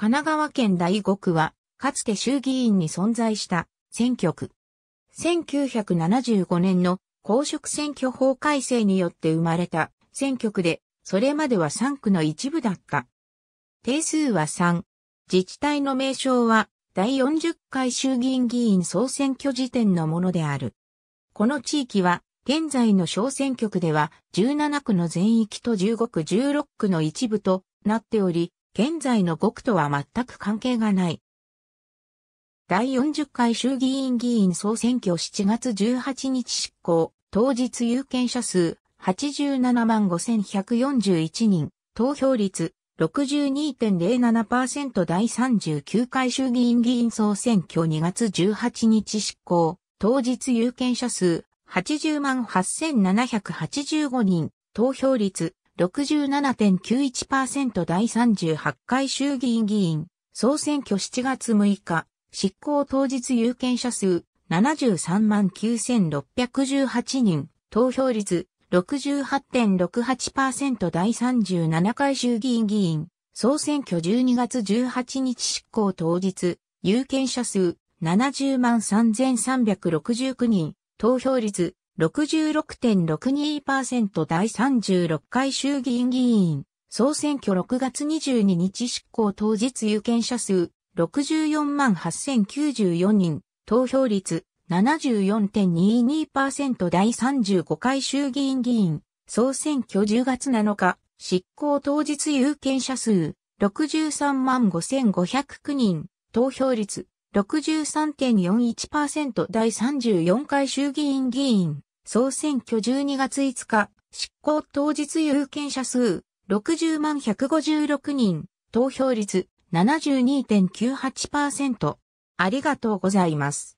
神奈川県第5区は、かつて衆議院に存在した選挙区。1975年の公職選挙法改正によって生まれた選挙区で、それまでは3区の一部だった。定数は3。自治体の名称は、第40回衆議院議員総選挙時点のものである。この地域は、現在の小選挙区では17区の全域と15区16区の一部となっており、現在の5とは全く関係がない。第40回衆議院議員総選挙7月18日執行、当日有権者数87万5141人、投票率62.07%第39回衆議院議員総選挙2月18日執行、当日有権者数80万8785人、投票率67.91%第38回衆議院議員、総選挙7月6日、執行当日有権者数73万9618人、投票率68.68%第37回衆議院議員、総選挙12月18日執行当日、有権者数70万3369人、投票率66.62%第36回衆議院議員、総選挙6月22日執行当日有権者数64万8094人、投票率74.22%第35回衆議院議員、総選挙10月7日、執行当日有権者数63万5509人、投票率63.41%第34回衆議院議員、総選挙12月5日、執行当日有権者数、60万156人、投票率72.98%。ありがとうございます。